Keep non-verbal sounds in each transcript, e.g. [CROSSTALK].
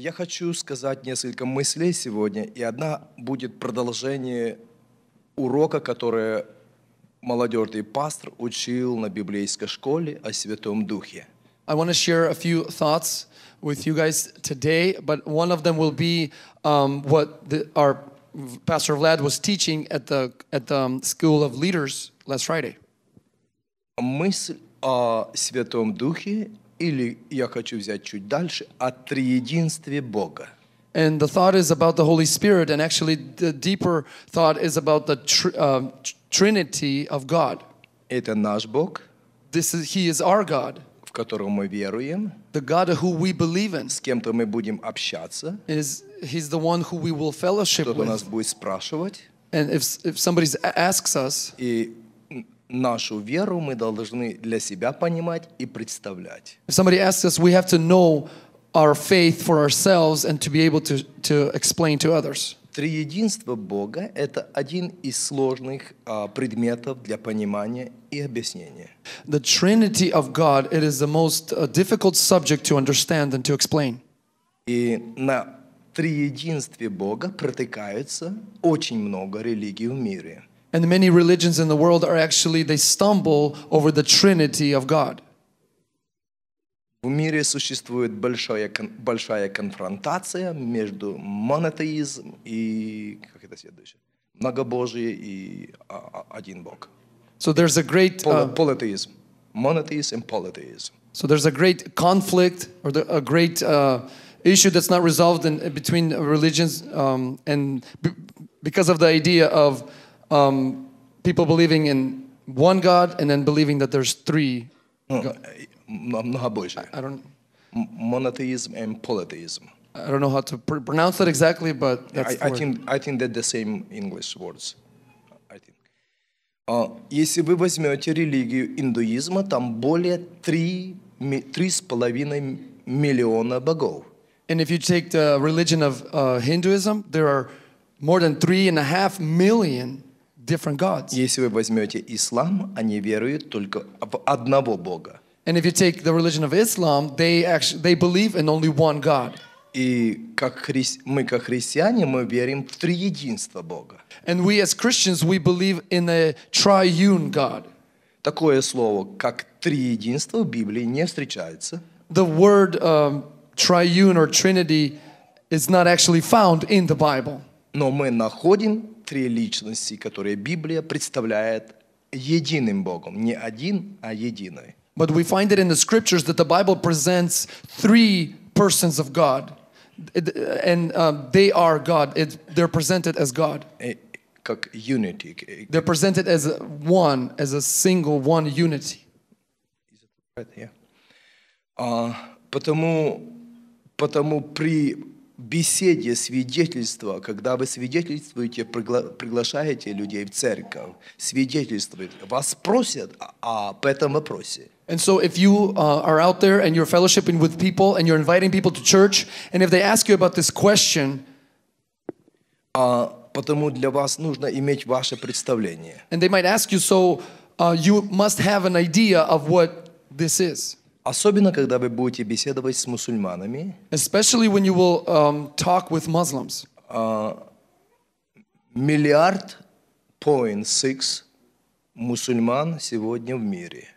Я хочу сказать несколько мыслей сегодня, и одна будет продолжение урока, который молодежный пастор учил на библейской школе о Святом Духе. I want to share a few thoughts with you guys today, but one of them will be um, what the, our Pastor Vlad was teaching at the at the um, School of Leaders last Friday. Мысль о Святом Духе Или я хочу взять чуть дальше о триединстве Бога. And the thought is about the Holy Spirit, and actually the deeper thought is about the tr uh, Trinity of God. Это наш Бог. This is, he is our God. В которого мы веруем. The God who we believe in. С кем-то мы будем общаться. Is, he's the one who we will fellowship with. Кто-то нас будет спрашивать. And if, if somebody asks us, и нашу веру мы должны для себя понимать и представлять. somebody asks us, we have to know our faith for ourselves and to be able to, to explain to others. Триединство Бога – это один из сложных uh, предметов для понимания и объяснения. The Trinity of God, it is the most uh, difficult subject to understand and to explain. И на триединстве Бога протыкаются очень много религий в мире. And many religions in the world are actually, they stumble over the Trinity of God. В мире существует большая, большая конфронтация между монотеизм и как это следующее? многобожие и а, один Бог. So there's a great uh, polytheism, monotheism and polytheism. So there's a great conflict or the, a great uh, issue that's not resolved in, between religions, um, and because of the idea of um, people believing in one God and then believing that there's three. I, I don't. Monotheism and polytheism. I don't know how to pr pronounce that exactly, but I, I think I think they're the same English words. I think. Uh, если вы возьмете религию индуизма, там более три три с половиной миллиона богов. And if you take the religion of uh, Hinduism, there are more than three and a half million different gods. Если вы возьмете ислам, они веруют только в одного Бога. And if you take the religion of Islam, they actually they believe in only one God. И как хри... мы, как христиане, мы верим в триединство Бога. And we as Christians, we believe in a triune God. Такое слово, как триединство, в Библии не встречается. The word um, triune or trinity is not actually found in the Bible. Но мы находим три личности, которые Библия представляет единым Богом. Не один, а единый. But we find it in the scriptures that the Bible presents three persons of God. And um, they are God. It, they're presented as God. Как unity. They're presented as one, as a single one unity. потому, потому при беседе свидетельство, когда вы свидетельствуете, приглашаете людей в церковь, вас об этом вопросе. And so if you uh, are out there and you're fellowshipping with people and you're inviting people to church, and if they ask you about this question, uh, потому для вас нужно иметь ваше представление. And they might ask you, so uh, you must have an idea of what this is. Особенно, когда вы будете беседовать с мусульманами. Especially when you will um, talk with Muslims. А, миллиард point six мусульман сегодня в мире.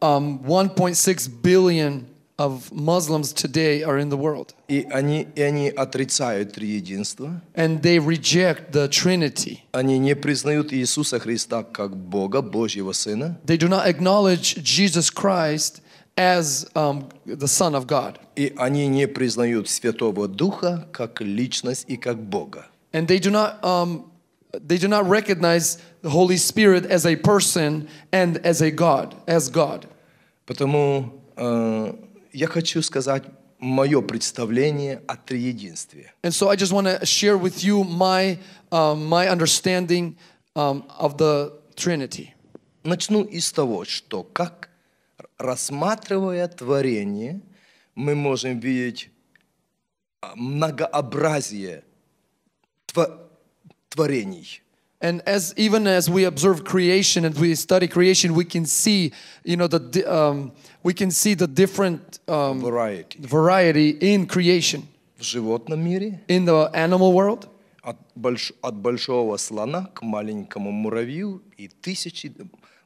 Um, 1.6 billion of Muslims today are in the world. И они, и они отрицают триединство. And they reject the Trinity. Они не признают Иисуса Христа как Бога, Божьего Сына. They do not acknowledge Jesus Christ as um, the Son of God. И они не признают Святого Духа как личность и как Бога. And they do not um, they do not recognize the Holy Spirit as a person and as a God, as God. Потому э, я хочу сказать мое представление о триединстве. And so I just want to share with you my uh, my understanding um, of the Trinity. Начну из того, что как рассматривая творение, мы можем видеть многообразие творений. And as even as we observe creation and we study creation, we can see, you know, the um, we can see the different um, variety. variety in creation. В животном мире. In the animal world. От, больш, от большого слона к маленькому муравью и тысячи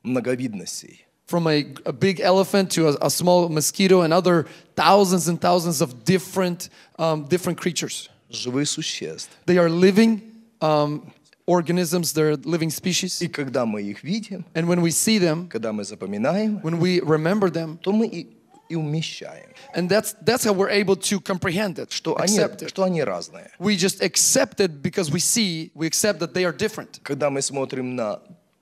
многовидностей. from a, a big elephant to a, a, small mosquito and other thousands and thousands of different, um, different creatures. They are living um, organisms, they're living species. видим, and when we see them, when we remember them, и, умещаем. And that's, that's how we're able to comprehend it, что accept они, it. Что они разные. We just accept it because we see, we accept that they are different. Когда мы смотрим на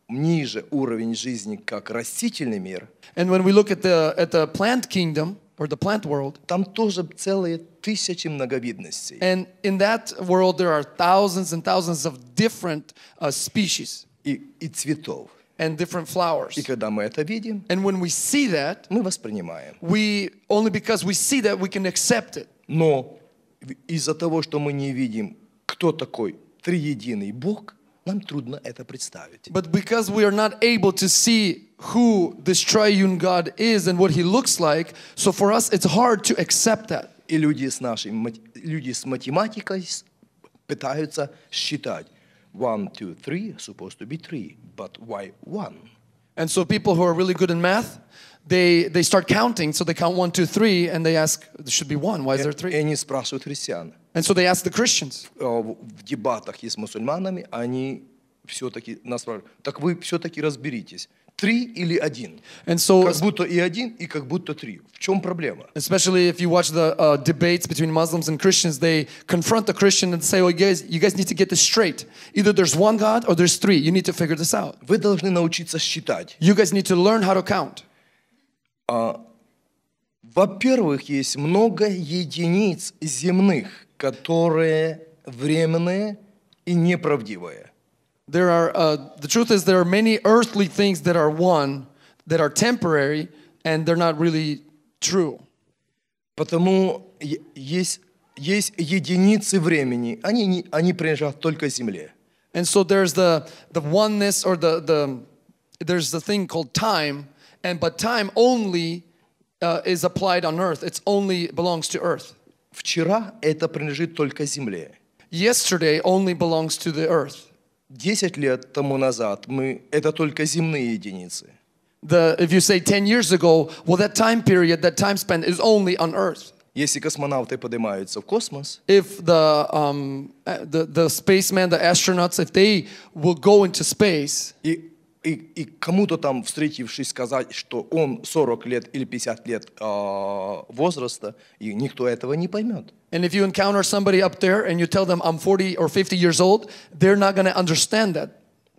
ниже уровень жизни, как растительный мир. And when we look at the, at the plant kingdom, or the plant world, там тоже целые тысячи многовидностей. And in that world there are thousands and thousands of different uh, species. И, и цветов. And different flowers. И когда мы это видим, and when we see that, мы воспринимаем. We only because we see that we can accept it. Но из-за того, что мы не видим, кто такой триединый Бог, Нам трудно это представить. But because we are not able to see who this triune God is and what he looks like, so for us it's hard to accept that. И люди с нашей люди с математикой пытаются считать. One, two, three, supposed to be three, but why one? And so people who are really good in math, they, they start counting. So they count one, two, three, and they ask, there should be one. Why is there three? And so they ask the Christians. В дебатах и с мусульманами они все-таки нас спрашивают, так вы все-таки разберитесь. три или один. And so, как будто и один, и как будто три. В чем проблема? Especially if you watch the uh, debates between Muslims and Christians, they confront the Christian and say, "Oh, guys, you guys need to get this straight. Either there's one God or there's three. You need to figure this out." Вы должны научиться считать. You guys need to learn how to count. Uh, во-первых, есть много единиц земных, которые временные и неправдивые. there are uh, the truth is there are many earthly things that are one that are temporary and they're not really true. Потому есть есть единицы времени, они не, они принадлежат только земле. And so there's the the oneness or the the there's the thing called time, and but time only uh, is applied on earth. It's only belongs to earth. Вчера это принадлежит только земле. Yesterday only belongs to the earth лет тому назад мы это только земные единицы. The, if you say 10 years ago, well, that time period, that time span is only on Earth. Если космонавты поднимаются в космос, if the, um, the, the spacemen, the astronauts, if they will go into space, и и, и кому-то там, встретившись, сказать, что он 40 лет или 50 лет э, возраста, и никто этого не поймет. And if you encounter somebody up there and you tell them I'm 40 or 50 years old, they're not going to understand that.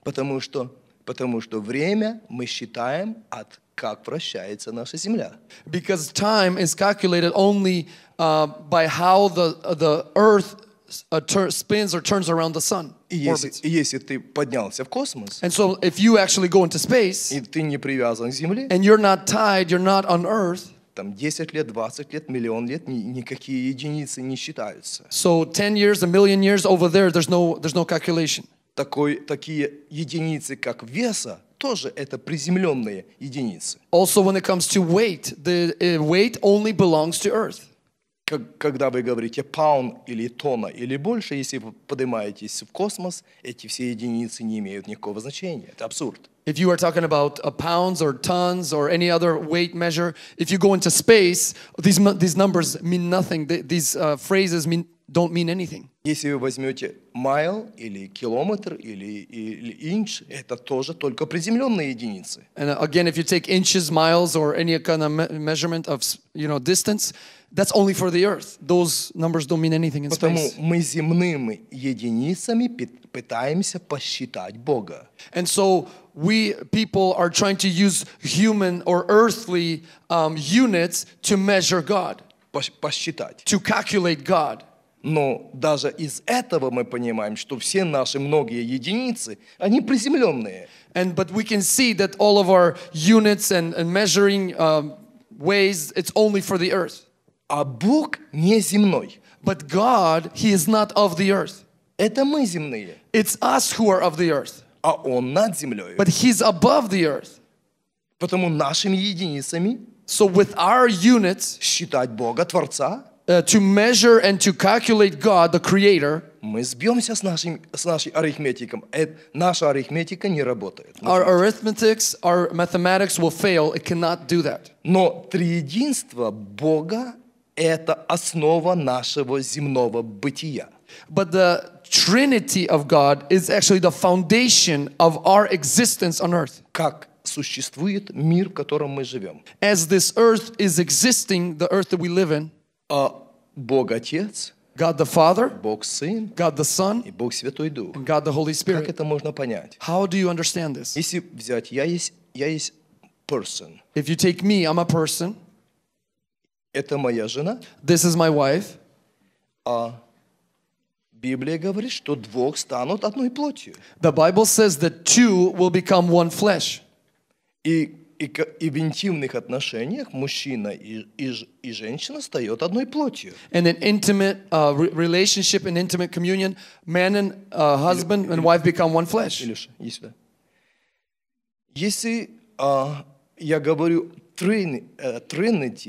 Потому что, потому что время мы считаем от как вращается наша земля. Because time is calculated only uh, by how the, the earth spins or turns around the sun. И если, и если ты поднялся в космос, and so if you actually go into space, и ты не привязан к Земле, and you're not tied, you're not on Earth, там 10 лет, 20 лет, миллион лет, ни, никакие единицы не считаются. So 10 years, a million years over there, there's no, there's no calculation. Такой, такие единицы, как веса, тоже это приземленные единицы. Also, when it comes to weight, the eh, weight only belongs to Earth. как, когда вы говорите паун или тона или больше, если вы поднимаетесь в космос, эти все единицы не имеют никакого значения. Это абсурд. If you are talking about uh, pounds or tons or any other weight measure, if you go into space, these, these numbers mean nothing. These uh, phrases mean, don't mean anything. Если вы возьмете майл или километр или, или инч, это тоже только приземленные единицы. And again, if you take inches, miles, or any kind of measurement of you know, distance, That's only for the earth. Those numbers don't mean anything in Потому space. мы земными единицами пытаемся посчитать Бога. And so we people are trying to use human or earthly um, units to measure God. Посчитать. To calculate God. Но даже из этого мы понимаем, что все наши многие единицы, они приземленные. And but we can see that all of our units and, and measuring um, ways, it's only for the earth. А Бог не земной. But God, He is not of the earth. Это мы земные. It's us who are of the earth. А Он над землей. But He's above the earth. Потому нашими единицами So with our units, считать Бога Творца, uh, to measure and to calculate God, the Creator, мы сбьемся с нашим с нашей арифметиком. Э, наша арифметика не работает. Our arithmetics, our mathematics will fail. It cannot do that. Но триединство Бога это основа нашего земного бытия. But the Trinity of God is actually the foundation of our existence on earth. Как существует мир, в котором мы живем. As this earth is existing, the earth that we live in, Бог Отец, God the Father, Бог Сын, God the Son, и Бог Святой Дух. And God the Holy Spirit. Как это можно понять? How do you understand this? Если взять, я есть, я есть person. If you take me, I'm a person. Это моя жена. This is my wife. А Библия говорит, что двух станут одной плотью. The Bible says that two will become one flesh. И и, и в интимных отношениях мужчина и, и, и женщина стают одной плотью. And in intimate uh, relationship, in intimate communion, man and uh, husband или, and wife become one flesh. Илюша, иди Если uh, я говорю Trinity,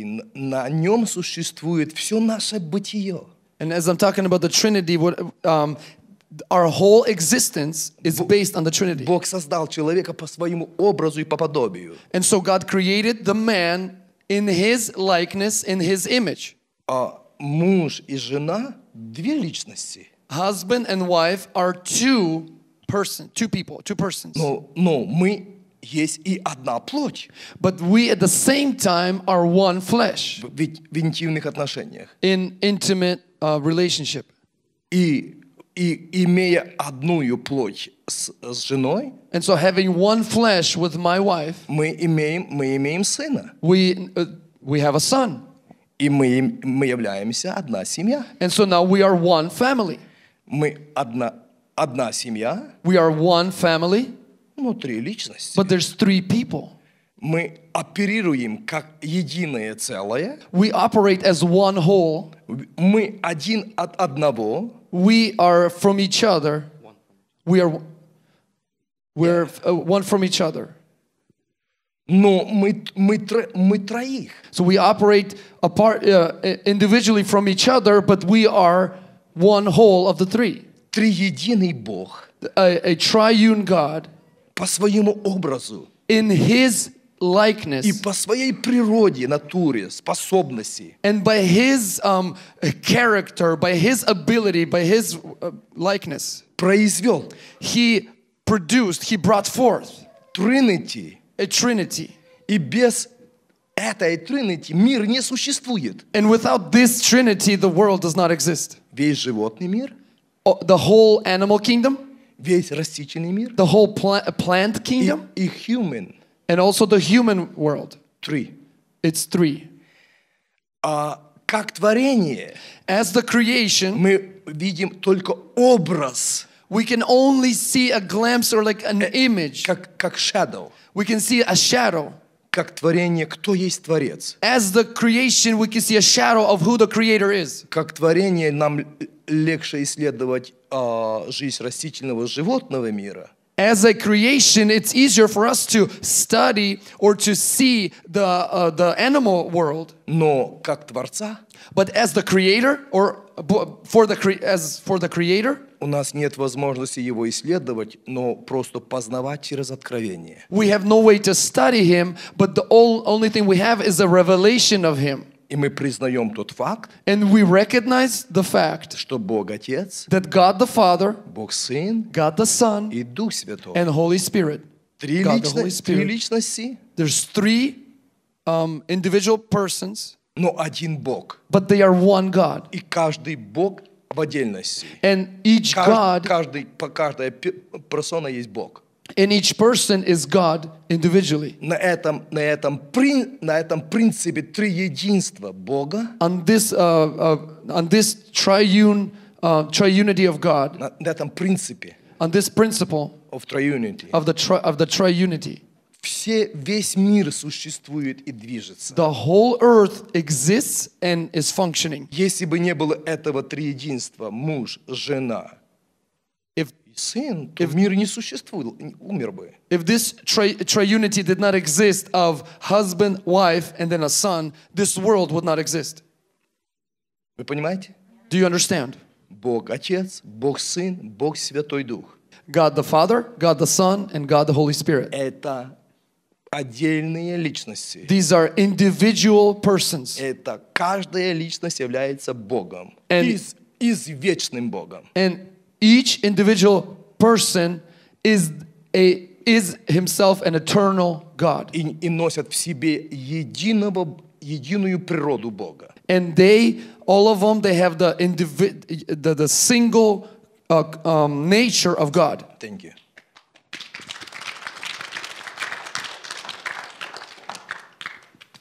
э, на нем существует все наше бытие. And as I'm talking about the Trinity, what, um, our whole existence is based on the Trinity. Бог создал человека по своему образу и по подобию. And so God created the man in his likeness, in his image. А муж и жена две личности. Husband and wife are two person, two people, two persons. Но, но мы есть и одна плоть. But we at the same time are one flesh. В, в интимных отношениях. In intimate uh, relationship. И, и имея одну плоть с, с женой. And so having one flesh with my wife. Мы имеем, мы имеем сына. We, uh, we have a son. И мы, мы являемся одна семья. And so now we are one family. Мы одна, одна семья. We are one family три личности. But there's three people. Мы оперируем как единое целое. We operate as one whole. Мы один от одного. We are from each other. We are we're uh, one from each other. Но мы, мы, мы троих. So we operate apart, uh, individually from each other, but we are one whole of the three. Триединый Бог. A, a triune God по своему образу. In his likeness. И по своей природе, натуре, способности. And by his um, character, by his ability, by his likeness, uh, likeness. Произвел. He produced, he brought forth. Trinity. A trinity. И без этой Trinity мир не существует. And without this Trinity, the world does not exist. Весь животный мир. The whole animal kingdom весь мир. The whole plant kingdom. И, и human. And also the human world. Three. It's three. А как творение, as the creation, мы видим только образ. We can only see a glimpse or like an э, image. Как, как shadow. We can see a shadow. как творение, кто есть Творец. As the creation, we can see a shadow of who the Creator is. Как творение нам легче исследовать э, жизнь растительного животного мира. As a creation, it's easier for us to study or to see the, uh, the animal world. Но как Творца. But as the Creator, or for the, as for the Creator, у нас нет возможности его исследовать, но просто познавать через откровение. We have no way to study him, but the only thing we have is a revelation of him. И мы признаем тот факт, And we recognize the fact, что Бог Отец, that God the Father, Бог Сын, God the Son, и Дух Святой, and Holy Spirit. Три, God, лично, the Holy Spirit. три личности. There's three um, individual persons, но один Бог. But they are one God. И каждый Бог в отдельности. And each Кажд, God, каждый, по каждая персона есть Бог. And each person is God individually. На этом, на этом, при, на этом принципе триединства Бога. On this, uh, uh, on this triune, uh, triunity of God. На, на этом принципе. On this principle. Of triunity. Of the, tri, of the triunity все, весь мир существует и движется. The whole earth exists and is functioning. Если бы не было этого триединства, муж, жена, if, и сын, то if, мир не существовал, умер бы. If this tri triunity did not exist of husband, wife, and then a son, this world would not exist. Вы понимаете? Do you understand? Бог Отец, Бог Сын, Бог Святой Дух. God the Father, God the Son, and God the Holy Spirit. Это отдельные личности. These are individual persons. Это каждая личность является Богом. And, вечным Богом. And each individual person is a is himself an eternal God. И, и носят в себе единого единую природу Бога. And they all of them they have the the, the single uh, um, nature of God. Thank you.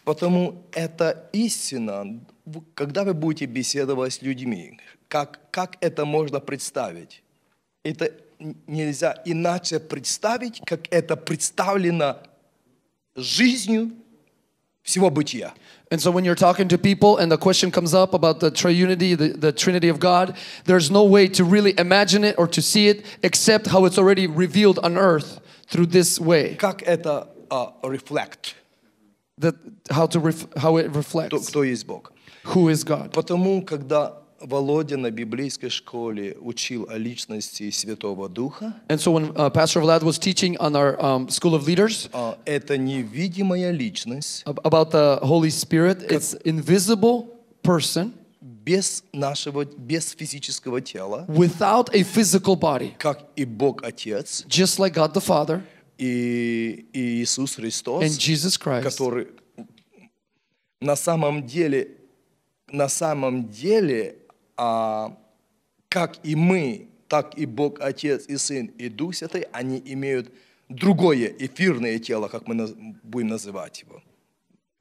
Потому это истина, когда вы будете беседовать с людьми, как, как это можно представить? Это нельзя иначе представить, как это представлено жизнью всего бытия. And so when you're talking to people and the question comes up about the triunity, the, the trinity of God, there's no way to really imagine it or to see it except how it's already revealed on earth through this way. Как это uh, reflect? that how to ref, how it reflects. Кто, кто есть Бог. Who is God? Потому когда Володя на библейской школе учил о личности Святого Духа. And so when uh, Pastor Vlad was teaching on our um, School of Leaders, uh, это невидимая личность. About the Holy Spirit, как, it's invisible person. Без нашего, без физического тела. Without a physical body. Как и Бог Отец. Just like God the Father. и, и Иисус Христос, Christ, который на самом деле, на самом деле, а, как и мы, так и Бог Отец и Сын и Дух Святой, они имеют другое эфирное тело, как мы наз, будем называть его.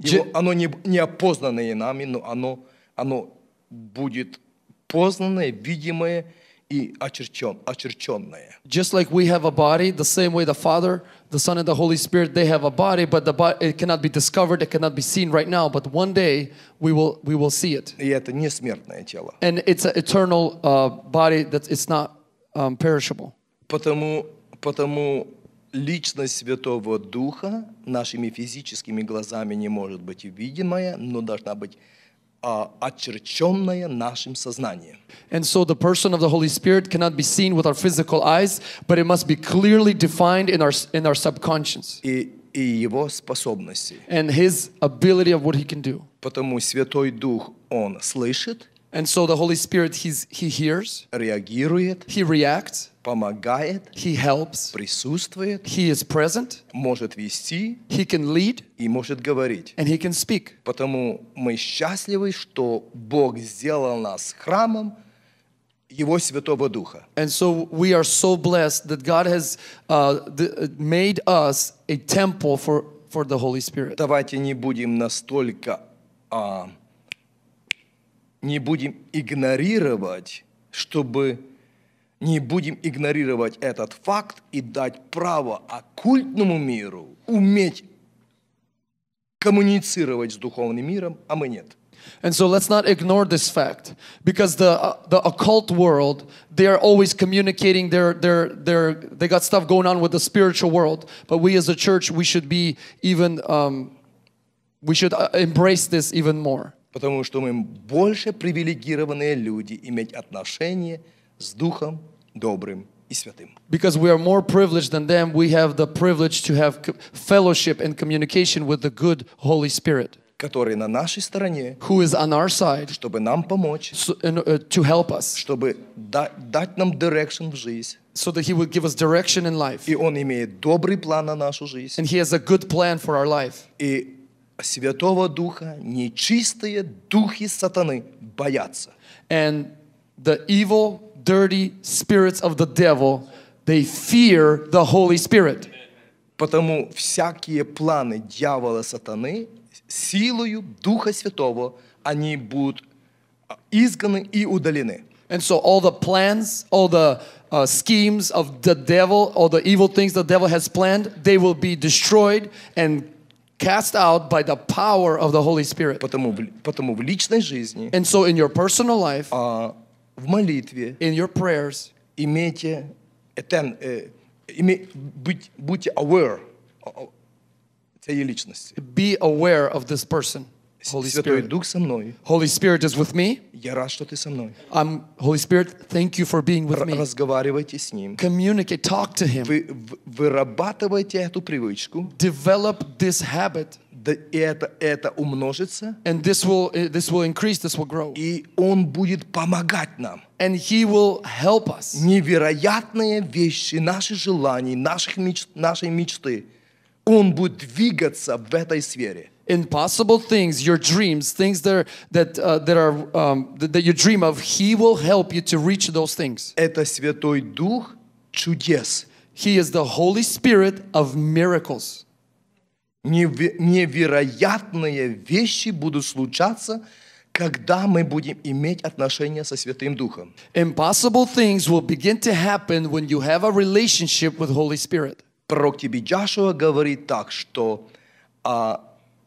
его оно не, не опознанное нами, но оно, оно будет познанное, видимое, и очерчен, очерченное. Just like we have a body, the same way the Father, the Son, and the Holy Spirit, they have a body, but the body, it cannot be discovered, it cannot be seen right now, but one day we will, we will see it. И это не смертное тело. And it's an eternal uh, body that it's not um, perishable. Потому, потому личность Святого Духа нашими физическими глазами не может быть видимая, но должна быть очерченное нашим сознанием. And so the person of the Holy Spirit cannot be seen with our physical eyes, but it must be clearly defined in our, in our subconscious. И, и его способности. And his ability of what he can do. Потому Святой Дух, он слышит. And so the Holy Spirit, he's, he hears. Реагирует. He reacts. помогает, he helps, присутствует, he is present, может вести, he can lead, и может говорить. And he can speak. Потому мы счастливы, что Бог сделал нас храмом Его Святого Духа. And so we are so blessed that God has uh, made us a temple for, for the Holy Spirit. Давайте не будем настолько uh, не будем игнорировать, чтобы не будем игнорировать этот факт и дать право оккультному миру уметь коммуницировать с духовным миром, а мы нет. And so let's not ignore this fact because the uh, the occult world they are always communicating their their their they got stuff going on with the spiritual world but we as a church we should be even um, we should embrace this even more. Потому что мы больше привилегированные люди иметь отношение с Духом добрым и святым. Because we are more privileged than them, we have the privilege to have fellowship and communication with the good Holy Spirit. который на нашей стороне, who is on our side, чтобы нам помочь, so, uh, э, э, to help us, чтобы да, дать нам direction в жизнь. So that he would give us direction in life. И он имеет добрый план на нашу жизнь. And he has a good plan for our life. И Святого Духа нечистые духи сатаны боятся. And the evil, dirty spirits of the devil, they fear the Holy Spirit. Потому всякие планы дьявола сатаны силою Духа Святого они будут изгнаны и удалены. And so all the plans, all the uh, schemes of the devil, all the evil things the devil has planned, they will be destroyed and cast out by the power of the Holy Spirit. Потому, потому в личной жизни. And so in your personal life. Uh, в молитве, in your prayers, имейте, attend, э, име, будь, будьте aware этой личности. Be aware of this person. Holy Святой Spirit. Дух со мной. Holy Spirit is with me. Я рад, что ты со мной. I'm, Holy Spirit, thank you for being with me. Разговаривайте с ним. Communicate, talk to him. Вы, вырабатывайте эту привычку. Develop this habit. и это, это умножится. And this will, this will increase, this will grow. И Он будет помогать нам. And he will help us. Невероятные вещи, наши желания, наших меч, нашей мечты. Он будет двигаться в этой сфере. Impossible things, your dreams, things that are, that, uh, that, are um, that, that you dream of, He will help you to reach those things. Это Святой Дух чудес. He is the Holy Spirit of miracles невероятные вещи будут случаться, когда мы будем иметь отношения со Святым Духом. Impossible things will begin to happen when you have a relationship with Holy Spirit. Пророк тебе Джошуа говорит так, что uh,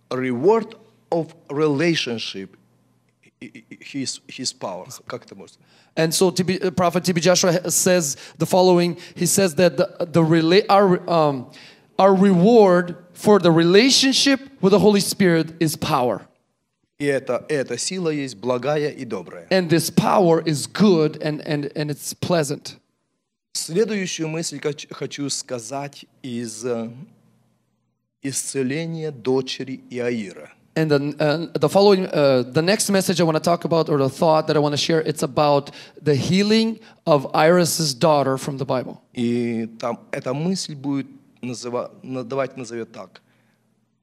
reward of relationship his, his power. Как это может? And so TB, Prophet TB Joshua says the following. He says that the, the rela- our, um, our reward For the relationship with the Holy Spirit is power. И эта сила есть благая и добрая. And this power is good and, and, and it's pleasant. Следующую мысль хочу сказать из э, исцеления дочери Иаира. And the, uh, the following, uh, the next message I want to talk about, or the thought that I want to share, it's about the healing of Iris's daughter from the Bible. И там эта мысль будет называ, давайте назовем так.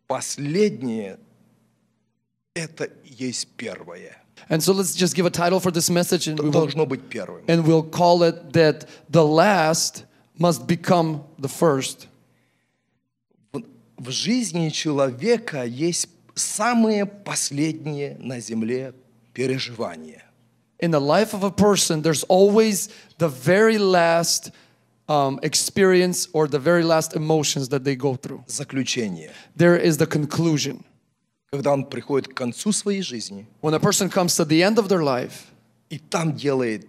Последнее – это есть первое. And so let's just give a title for this message, and, we will, and we'll call it that the last must become the first. В жизни человека есть самые последние на земле переживания. In the life of a person, there's always the very last um, experience or the very last emotions that they go through. Заключение. There is the conclusion. Когда он приходит к концу своей жизни. When a person comes to the end of their life. И там делает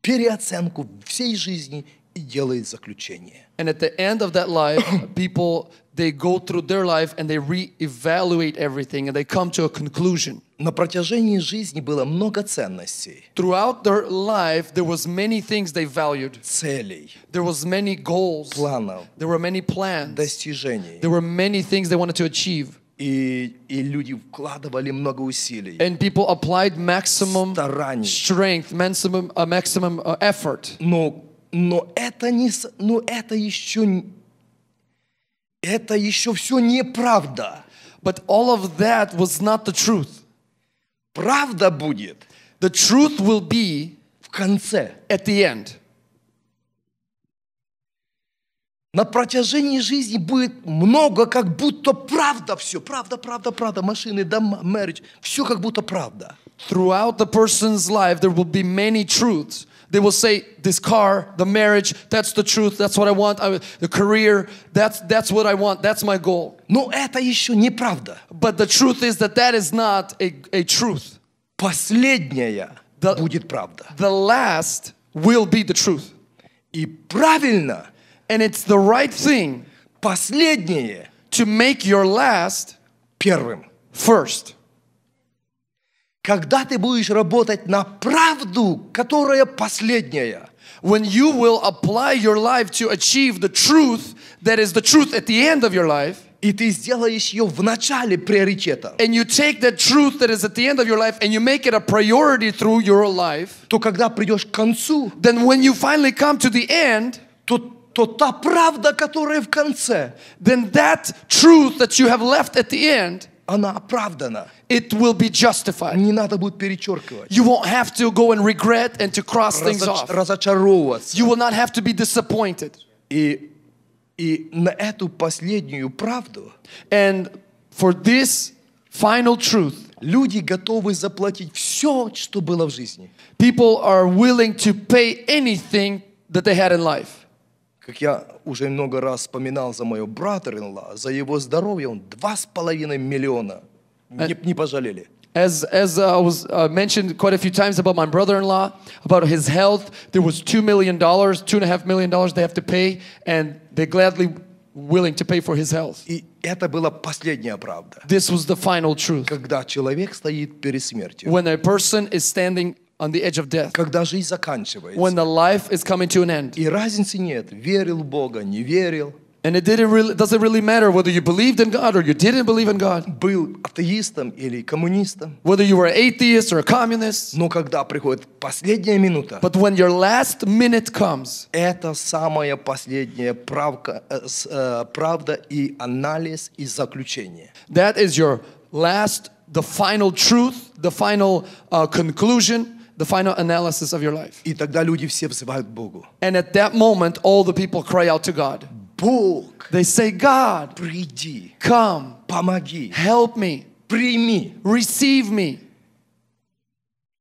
переоценку всей жизни и делает заключение. And at the end of that life, people they go through their life and they re-evaluate everything and they come to a conclusion. На протяжении жизни было много ценностей. Throughout their life there was many things they valued. Целей. There was many goals. Планов. There were many plans. Достижений. There were many things they wanted to achieve. И, и люди вкладывали много усилий. And people applied maximum стараний. strength, maximum, uh, maximum uh, effort. Но, но это не, но это еще не Это еще все неправда. But all of that was not the truth. Правда будет. The truth will be в конце. At the end. На протяжении жизни будет много, как будто правда все. Правда, правда, правда. Машины, дома, marriage. Все как будто правда. Throughout the person's life there will be many truths. They will say, This car, the marriage, that's the truth, that's what I want, I, the career, that's, that's what I want, that's my goal. Но это еще But the truth is that that is not a, a truth. Последняя the, будет правда. The last will be the truth. И правильно. And it's the right thing. To make your last. Первым. First когда ты будешь работать на правду, которая последняя, when you will apply your life to achieve the truth that is the truth at the end of your life, и ты сделаешь ее в начале приоритета. And you take that truth that is at the end of your life and you make it a priority through your life. То когда придешь к концу, then when you finally come to the end, то то та правда, которая в конце, then that truth that you have left at the end, Она оправдана. It will be justified. Не надо будет перечеркивать. You won't have to go and regret and to cross Разоч things off. Разочаровываться. You will not have to be disappointed. И, и на эту последнюю правду and for this final truth Люди готовы заплатить все, что было в жизни. People are willing to pay anything that they had in life. как я уже много раз вспоминал за моего брата за его здоровье, он два с половиной миллиона не, не пожалели. As, as uh, was uh, mentioned quite a few times about my brother-in-law, about his health, there was two million, dollars, two and a half million dollars they have to pay, and they gladly willing to pay for his health. И это была последняя правда. This was the final truth. Когда человек стоит перед смертью. When a person is standing on the edge of death. Когда жизнь заканчивается. When the life is coming to an end. И разницы нет, верил Бога, не верил. And it didn't really, doesn't really matter whether you believed in God or you didn't believe in God. Был атеистом или коммунистом. Whether you were an atheist or a communist. Но когда приходит последняя минута. But when your last minute comes. Это самая последняя правка, э, э, правда и анализ и заключение. That is your last, the final truth, the final uh, conclusion the final analysis of your life. И тогда люди все взывают Богу. And at that moment, all the people cry out to God. Бог, they say, God, приди, come, помоги, help me, прими, receive me.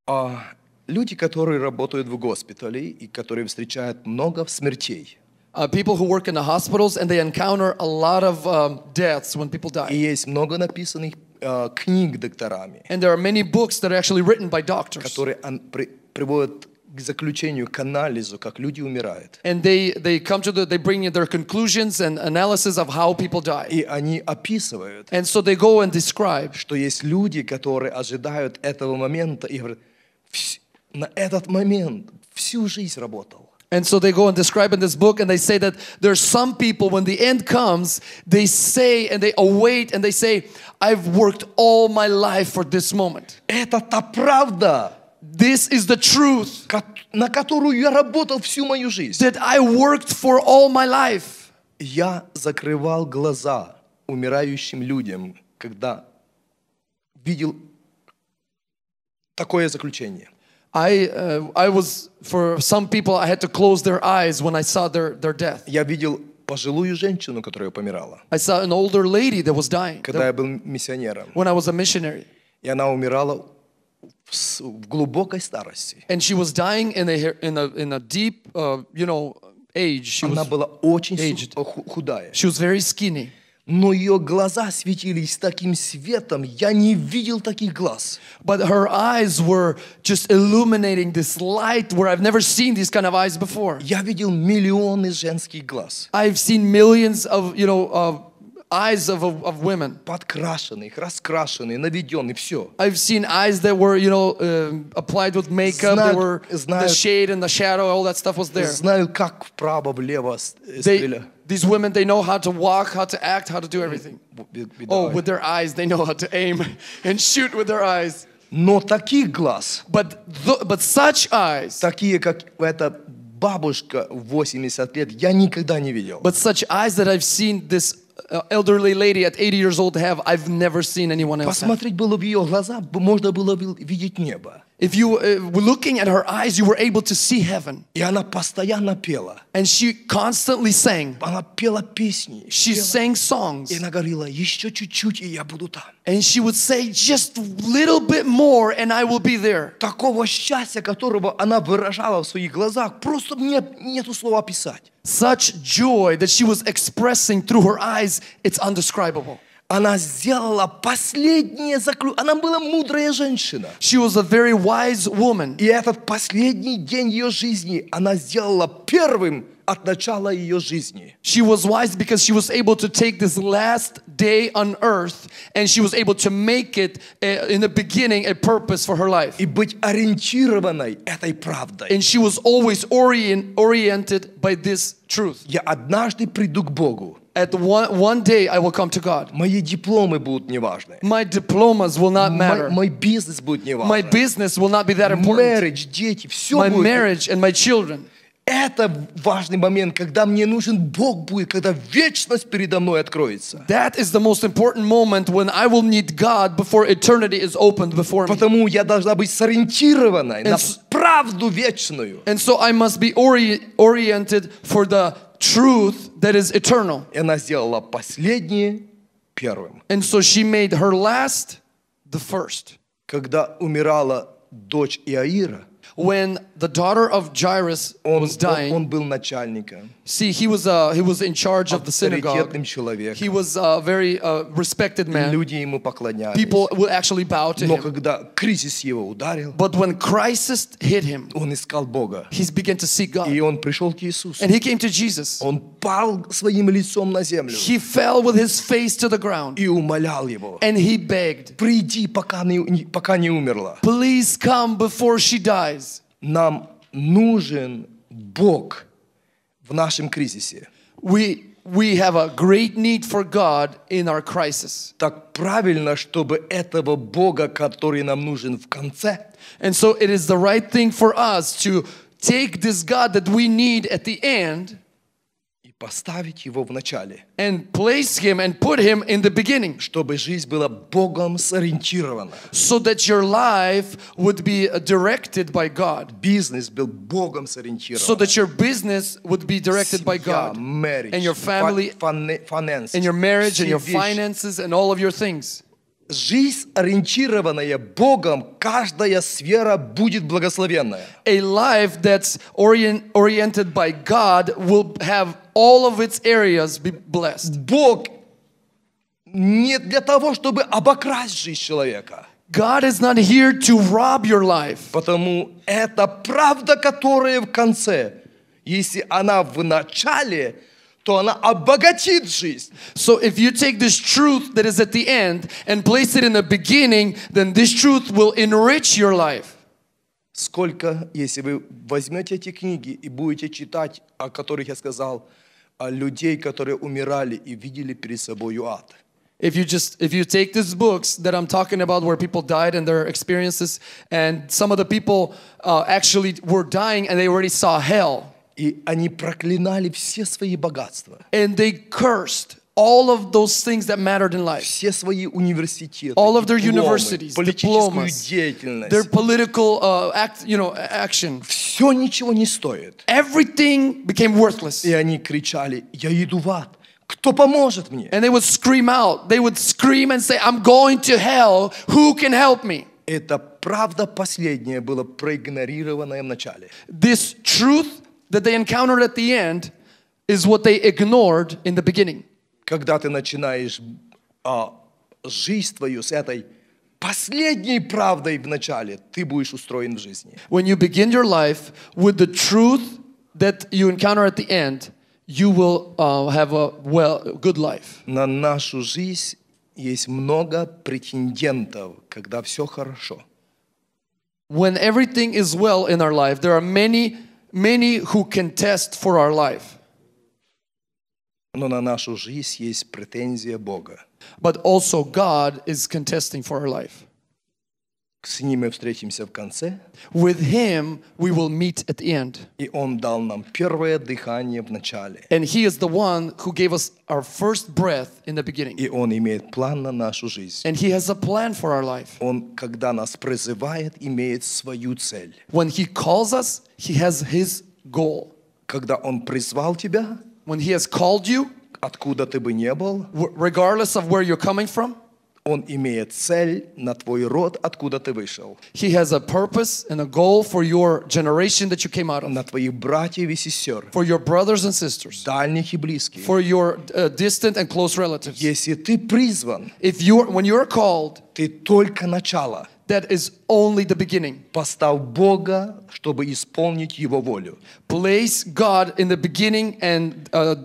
Uh, люди, которые работают в госпитале и которые встречают много смертей. Uh, people who work in the hospitals and they encounter a lot of um, deaths when people die. И есть много написанных книг докторами. And there are many books that are actually written by doctors. Которые приводят к заключению, к анализу, как люди умирают. And they they come to the they bring their conclusions and analysis of how people die. И они описывают. And so they go and describe. Что есть люди, которые ожидают этого момента и говорят, на этот момент всю жизнь работал. And so they go and describe in this book, and they say that there's some people when the end comes, they say and they await and they say, I've worked all my life for this moment. Это та правда. This is the truth. На которую я работал всю мою жизнь. That I worked for all my life. Я закрывал глаза умирающим людям, когда видел такое заключение. I, uh, I was, for some people, I had to close their eyes when I saw their, their death. Я видел пожилую женщину, которая помирала. I saw an older lady that was dying. Когда я был миссионером. When I was a missionary. И она умирала в, в глубокой старости. And she was dying in a, in a, in a deep, uh, you know, age. She она was была очень aged. худая. She was very skinny. Но ее глаза светились таким светом, я не видел таких глаз. But her eyes were just illuminating this light where I've never seen these kind of eyes before. Я видел миллионы женских глаз. I've seen millions of, you know, eyes of, of women. Подкрашенных, все. I've seen eyes that were, you know, uh, applied with makeup, знают, they were знают, the shade and the shadow, all that stuff was there. Знают, как These women, they know how to walk, how to act, how to do everything. Oh, with their eyes, they know how to aim [LAUGHS] and shoot with their eyes. Но таких глаз, but, but such eyes, такие, как эта бабушка 80 лет, я никогда не видел. But such eyes that I've seen this uh, elderly lady at 80 years old have I've never seen anyone else. Посмотреть было в ее глаза, можно было видеть небо. If you uh, were looking at her eyes, you were able to see heaven. And she constantly sang. песни. She пела. sang songs. говорила, чуть-чуть, и And she would say, just little bit more, and I will be there. счастья, нет, Such joy that she was expressing through her eyes, it's undescribable. Она сделала последнее заключение. Она была мудрая женщина. She was a very wise woman. И этот последний день ее жизни она сделала первым от начала ее жизни. She was wise because she was able to take this last day on earth and she was able to make it a, in the beginning a purpose for her life. И быть ориентированной этой правдой. And she was always orient, oriented by this truth. Я однажды приду к Богу. At one, one day I will come to God. My diplomas will not matter. My business will not be that important. Marriage, дети, все My marriage and my children. Это важный момент, когда мне нужен Бог будет, когда вечность передо мной откроется. That is the most important moment when I will need God before eternity is opened before me. Потому я должна быть сориентированной and на правду вечную. And so I must be ori oriented for the truth that is eternal. И она сделала последнее первым. And so she made her last the first. Когда умирала дочь Иаира, when the daughter of Jairus он, was dying. Он, он был начальником. See, he was uh, he was in charge of the synagogue. Человеком. He was a uh, very uh, respected man. Люди ему поклонялись. People will actually bow to Но him. когда кризис его ударил, but when crisis hit him, он искал Бога. He began to seek God. И он пришел к Иисусу. And he came to Jesus. Он пал своим лицом на землю. He fell with his face to the ground. И умолял его. And he begged. Приди, пока не пока не умерла. Please come before she dies. Нам нужен Бог в нашем кризисе. We we have a great need for God in our crisis. Так правильно, чтобы этого Бога, который нам нужен в конце. And so it is the right thing for us to take this God that we need at the end поставить его в начале. And place him and put him in the beginning. Чтобы жизнь была Богом сориентирована. So that your life would be uh, directed by God. Бизнес был Богом сориентирован. So that your business would be directed Семья, by God. Marriage, and your family, finances, and your marriage, and your finances, and all of your things. Жизнь, ориентированная Богом, каждая сфера будет благословенная. A life that's orient, oriented by God will have all of its areas be blessed. Бог не для того, чтобы обокрасть жизнь человека. God is not here to rob your life. Потому это правда, которая в конце. Если она в начале, то она обогатит жизнь. So if you take this truth that is at the end and place it in the beginning, then this truth will enrich your life. Сколько, если вы возьмете эти книги и будете читать, о которых я сказал, людей, которые умирали и видели перед собой ад. If you just if you take these books that I'm talking about, where people died and their experiences, and some of the people uh, actually were dying and they already saw hell. И они проклинали все свои богатства. And they cursed all of those things that mattered in life. Все свои университеты, all of their дипломы, universities, политическую diplomas, деятельность, their political uh, act, you know, action. Все ничего не стоит. Everything became worthless. И они кричали: "Я иду в ад". Кто поможет мне? And they would scream out. They would scream and say, "I'm going to hell. Who can help me?" Это правда последняя была в начале. This truth that they encountered at the end is what they ignored in the beginning. Когда ты начинаешь жизнь твою с этой последней правдой в начале, ты будешь устроен в жизни. When you begin your life with the truth that you encounter at the end, you will uh, have a well, good life. На нашу жизнь есть много претендентов, когда все хорошо. When everything is well in our life, there are many many who can test for our life. Но на нашу жизнь есть претензия Бога. But also God is contesting for our life с ним мы встретимся в конце. With him we will meet at the end. И он дал нам первое дыхание в начале. And he is the one who gave us our first breath in the beginning. И он имеет план на нашу жизнь. And he has a plan for our life. Он, когда нас призывает, имеет свою цель. When he calls us, he has his goal. Когда он призвал тебя, when he has called you, откуда ты бы не был, regardless of where you're coming from, Он имеет цель на твой род, откуда ты вышел. He has a purpose and a goal for your generation that you came out of. На твоих братьев и сестер. For your brothers and sisters. Дальних и близких. For your uh, distant and close relatives. Если ты призван, if you are, when you are called, ты только начало. That is only the beginning. Поставь Бога, чтобы исполнить Его волю. Place God in the beginning and uh,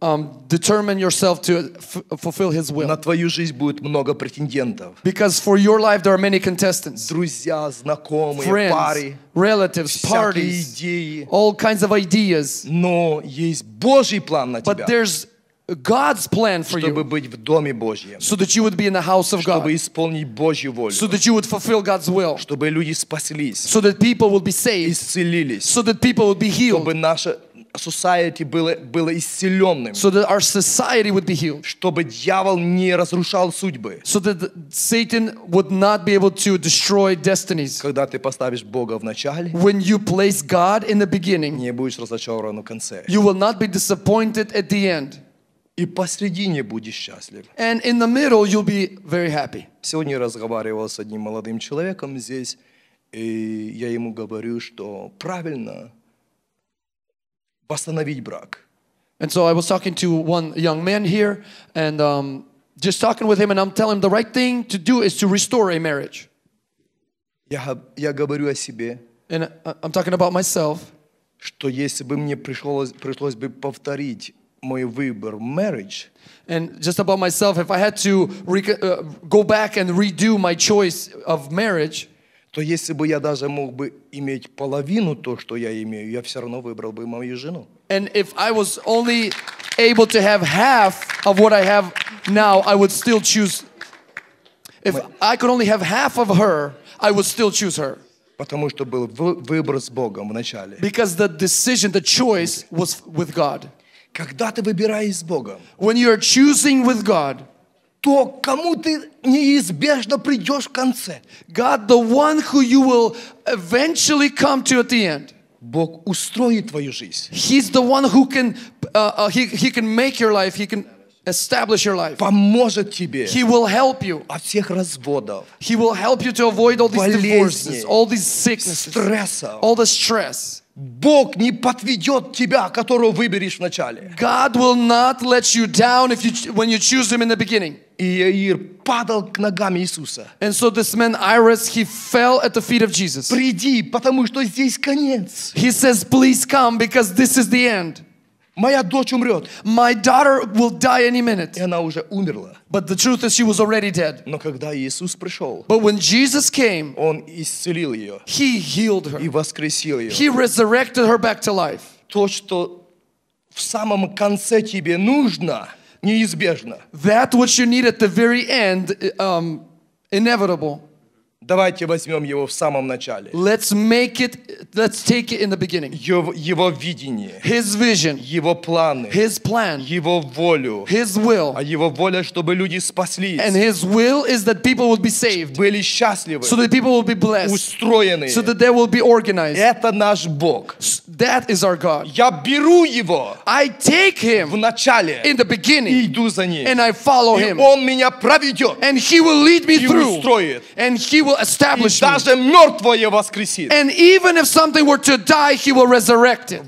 um, determine yourself to fulfill His will. На твою жизнь будет много претендентов. Because for your life there are many contestants. Друзья, знакомые, Friends, relatives, parties, идеи. all kinds of ideas. Но есть Божий план на тебя. But there's God's plan for чтобы you. быть в доме Божьем. So that you would be in the house of God. Чтобы исполнить Божью волю. So that you would fulfill God's will. Чтобы люди спаслись. So that people would be saved. Исцелились. So that people would be healed. Чтобы наша society было, было исцеленным. So that our society would be healed. Чтобы дьявол не разрушал судьбы. So that Satan would not be able to destroy destinies. Когда ты поставишь Бога в начале, when you place God in the beginning, не будешь разочарован в конце. You will not be disappointed at the end. И посредине будешь счастлив. And in the middle you'll be very happy. Сегодня я разговаривал с одним молодым человеком здесь, и я ему говорю, что правильно восстановить брак. And so I was talking to one young man here and um, just talking with him and I'm telling him the right thing to do is to restore a marriage. Я, я говорю о себе. And uh, I'm talking about myself. Что если бы мне пришлось, пришлось бы повторить мой выбор marriage. And just about myself, if I had to uh, go back and redo my choice of marriage. что если бы я даже мог бы иметь половину то, что я имею, я все равно выбрал бы мою жену. And if I was only able to have half of what I have now, I would still choose. If I could only have half of her, I would still choose her. Потому что был выбор с Богом вначале. Because the decision, the choice was with God. Когда ты выбираешь с Богом, when you are choosing with God, то кому ты неизбежно придешь в конце. God, the one who you will eventually come to at the end. Бог устроит твою жизнь. He's the one who can, uh, uh, he, he can make your life, he can establish your life. Поможет тебе. He will help you. От всех разводов. He will help you to avoid all these болезней, divorces, all these sickness, стресса, all the stress. Бог не подведет тебя, которого выберешь God will not let you down if you, when you choose him in the beginning. И падал к ногам Иисуса. And so this man Iris, he fell at the feet of Jesus. Приди, потому что здесь конец. He says, please come, because this is the end. Моя дочь умрет. My daughter will die any minute. И она уже умерла. But the truth is she was already dead. Но когда Иисус пришел, But when Jesus came, Он исцелил ее. He healed her. И воскресил ее. He resurrected her back to life. То, что в самом конце тебе нужно, неизбежно. That what you need at the very end, um, inevitable. Давайте возьмем его в самом начале. Let's make it, let's take it in the beginning. Его, его видение. His vision. Его планы. His plan. Его волю. His will. А его воля, чтобы люди спаслись. And his will is that people would be saved. Были счастливы. So that people will be blessed. Устроены. So that they will be organized. Это наш Бог. That is our God. Я беру его. I take him. В начале. In the beginning. И иду за ним. And I follow him. И он меня проведет. And he will lead me и through. устроит. And he will establish me. And even if something were to die, He will resurrect it.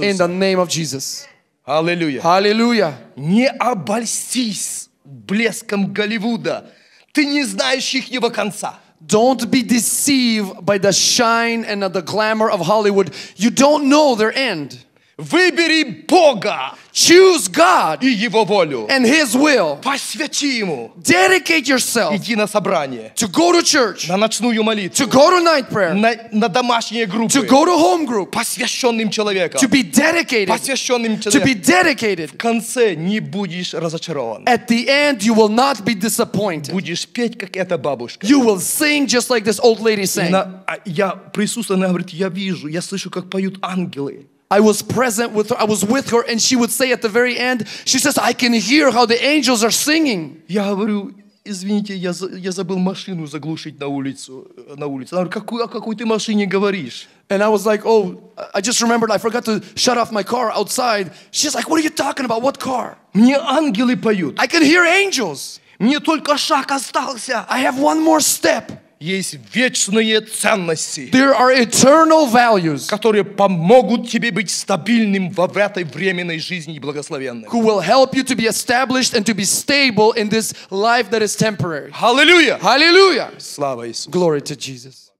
In the name of Jesus. Hallelujah. Hallelujah. Не обольстись блеском Голливуда. Ты не знаешь их конца. Don't be deceived by the shine and the glamour of Hollywood. You don't know their end. Выбери Бога. Choose God. И Его волю. And His will. Посвяти Ему. Dedicate yourself. Иди на собрание. To go to church. На ночную молитву. To go to night prayer. На, на домашние группы. To go to home group. Посвященным человеком. To be dedicated. Посвященным человеком. To be dedicated. В конце не будешь разочарован. At the end you will not be disappointed. Будешь петь, как эта бабушка. You will sing just like this old lady sang. На, а я присутствую, она говорит, я вижу, я слышу, как поют ангелы. I was present with her, I was with her, and she would say at the very end, she says, I can hear how the angels are singing. Я говорю, извините, я, я забыл машину заглушить на улицу, э, на улице. Она говорит, какой, о какой ты машине говоришь? And I was like, oh, I just remembered I forgot to shut off my car outside. She's like, what are you talking about? What car? Мне ангелы поют. I can hear angels. Мне только шаг остался. I have one more step есть вечные ценности, there are eternal values, которые помогут тебе быть стабильным в этой временной жизни и благословенным. Who will help you to be established and to be stable in this life that is temporary. Hallelujah! Hallelujah! Слава Иисусу! Glory to Jesus.